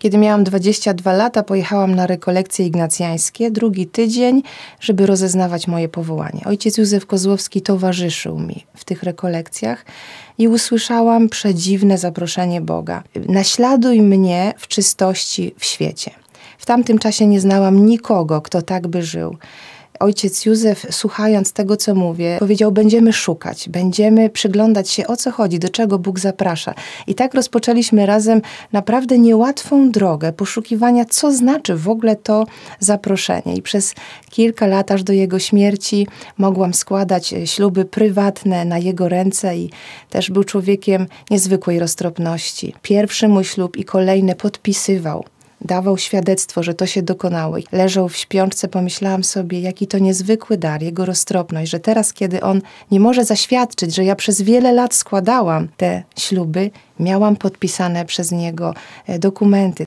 Kiedy miałam 22 lata, pojechałam na rekolekcje ignacjańskie, drugi tydzień, żeby rozeznawać moje powołanie. Ojciec Józef Kozłowski towarzyszył mi w tych rekolekcjach i usłyszałam przedziwne zaproszenie Boga: Naśladuj mnie w czystości w świecie. W tamtym czasie nie znałam nikogo, kto tak by żył. Ojciec Józef, słuchając tego, co mówię, powiedział: Będziemy szukać, będziemy przyglądać się, o co chodzi, do czego Bóg zaprasza. I tak rozpoczęliśmy razem naprawdę niełatwą drogę poszukiwania, co znaczy w ogóle to zaproszenie. I przez kilka lat, aż do jego śmierci, mogłam składać e, śluby prywatne na jego ręce i też był człowiekiem niezwykłej roztropności. Pierwszy mój ślub i kolejne podpisywał dawał świadectwo, że to się dokonało. i Leżał w śpiączce, pomyślałam sobie, jaki to niezwykły dar, jego roztropność, że teraz, kiedy on nie może zaświadczyć, że ja przez wiele lat składałam te śluby, miałam podpisane przez niego e, dokumenty.